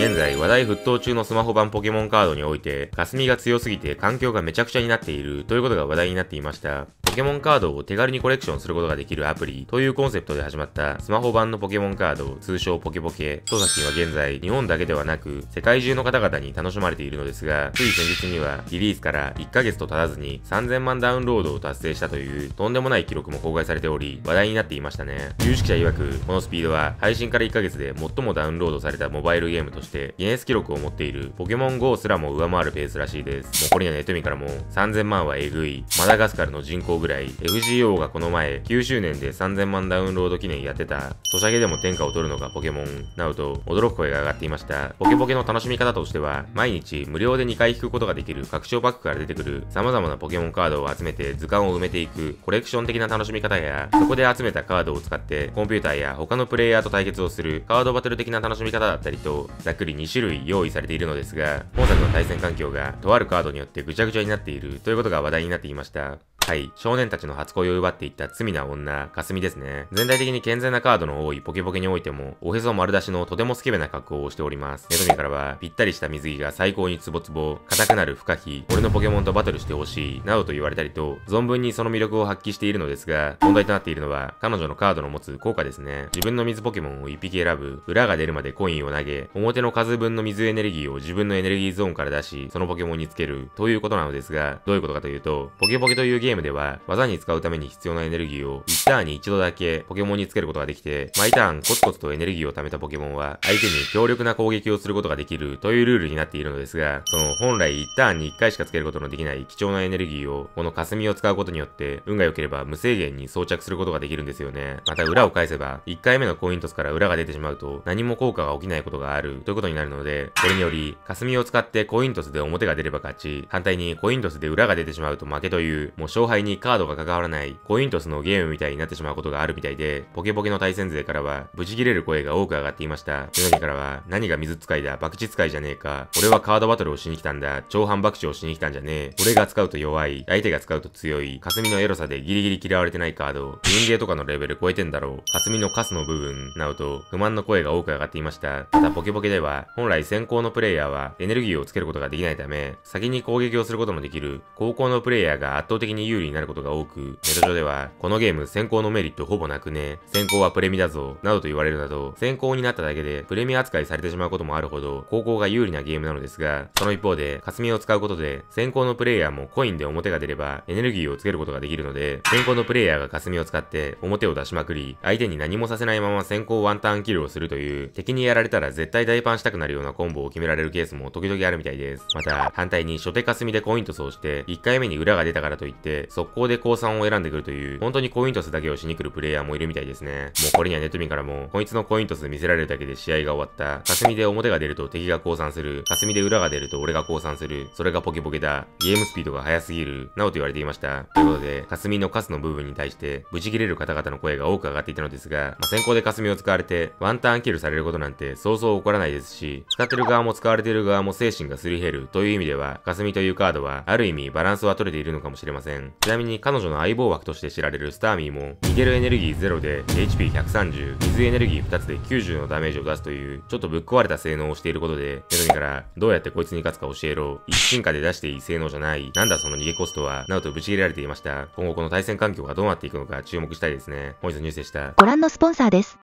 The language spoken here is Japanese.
現在話題沸騰中のスマホ版ポケモンカードにおいて、霞が強すぎて環境がめちゃくちゃになっているということが話題になっていました。ケモンカードを手軽にコレクションすることができるアプリというコンセプトで始まったスマホ版のポケモンカード、通称ポケポケ。当作品は現在、日本だけではなく、世界中の方々に楽しまれているのですが、つい先日にはリリースから1ヶ月と経たずに3000万ダウンロードを達成したというとんでもない記録も公開されており、話題になっていましたね。有識者曰く、このスピードは配信から1ヶ月で最もダウンロードされたモバイルゲームとして、ギネス記録を持っているポケモン GO すらも上回るペースらしいです。もうこれにはネット民からも3000万はえぐい、マダガスカルの人口ぐぐらい FGO がこの前9周年で3000万ダウンロード記念やってた、ソシャゲでも天下を取るのがポケモン、などと驚く声が上がっていました。ポケポケの楽しみ方としては、毎日無料で2回引くことができる拡張パックから出てくる様々なポケモンカードを集めて図鑑を埋めていくコレクション的な楽しみ方や、そこで集めたカードを使ってコンピューターや他のプレイヤーと対決をするカードバトル的な楽しみ方だったりと、ざっくり2種類用意されているのですが、本作の対戦環境がとあるカードによってぐちゃぐちゃになっているということが話題になっていました。はい。少年たちの初恋を奪っていった罪な女、霞ですね。全体的に健全なカードの多いポケポケにおいても、おへそ丸出しのとてもスケベな格好をしております。ネトミからは、ぴったりした水着が最高にツボツボ、硬くなる不可避、俺のポケモンとバトルしてほしい、などと言われたりと、存分にその魅力を発揮しているのですが、問題となっているのは、彼女のカードの持つ効果ですね。自分の水ポケモンを1匹選ぶ、裏が出るまでコインを投げ、表の数分の水エネルギーを自分のエネルギーゾーンから出し、そのポケモンにつける、ということなのですが、どういうことかというと、ポケポケというゲームムでは、技に使うために必要なエネルギーを1ターンに1度だけポケモンにつけることができて、毎ターンコツコツとエネルギーを貯めたポケモンは、相手に強力な攻撃をすることができるというルールになっているのですが、その本来1ターンに1回しかつけることのできない貴重なエネルギーを、この霞を使うことによって、運が良ければ無制限に装着することができるんですよね。また裏を返せば、1回目のコイントスから裏が出てしまうと、何も効果が起きないことがあるということになるので、これにより、霞を使ってコイントスで表が出れば勝ち、反対にコイントスで裏が出てしまうと負けという、もう勝敗にカードが関わらないコイントスのゲームみたいになってしまうことがあるみたいで、ポケポケの対戦勢からは、ブチ切れる声が多く上がっていました。ヨナからは、何が水使いだ、爆地使いじゃねえか。俺はカードバトルをしに来たんだ。長反爆地をしに来たんじゃねえ。俺が使うと弱い。相手が使うと強い。霞のエロさでギリギリ嫌われてないカード。人芸とかのレベル超えてんだろう。霞のカスの部分、などと、不満の声が多く上がっていました。ただポケポケでは、本来先行のプレイヤーはエネルギーをつけることができないため、先に攻撃をすることもできる、高校のプレイヤーが圧倒的に有利になることが多く、ネット上では、このゲーム先行のメリットほぼなくね、先行はプレミだぞ、などと言われるなど、先行になっただけでプレミ扱いされてしまうこともあるほど、高校が有利なゲームなのですが、その一方で、霞を使うことで、先行のプレイヤーもコインで表が出れば、エネルギーをつけることができるので、先行のプレイヤーが霞を使って表を出しまくり、相手に何もさせないまま先行ワンターンキルをするという、敵にやられたら絶対大パンしたくなるようなコンボを決められるケースも時々あるみたいです。また、反対に初手霞でコイントスをして、1回目に裏が出たからといって、速攻で降参を選んでくるという、本当にコイントスだけをしに来るプレイヤーもいるみたいですね。もうこれにはネトミンからも、こいつのコイントス見せられるだけで試合が終わった。霞で表が出ると敵が降参する。霞で裏が出ると俺が降参する。それがポケポケだ。ゲームスピードが速すぎる。などと言われていました。ということで、霞のカスの部分に対して、ブチ切れる方々の声が多く上がっていたのですが、まあ、先行で霞を使われて、ワンターンキルされることなんて、そうそう起こらないですし、使ってる側も使われてる側も精神がすり減るという意味では、霞というカードは、ある意味バランスは取れているのかもしれません。ちなみに彼女の相棒枠として知られるスターミーも、逃げるエネルギー0で HP130、水エネルギー2つで90のダメージを出すという、ちょっとぶっ壊れた性能をしていることで、メロニから、どうやってこいつに勝つか教えろ、一進化で出していい性能じゃない、なんだその逃げコストは、などとブチ切れられていました。今後この対戦環境がどうなっていくのか注目したいですね。本日のニュースでした。ご覧のスポンサーです。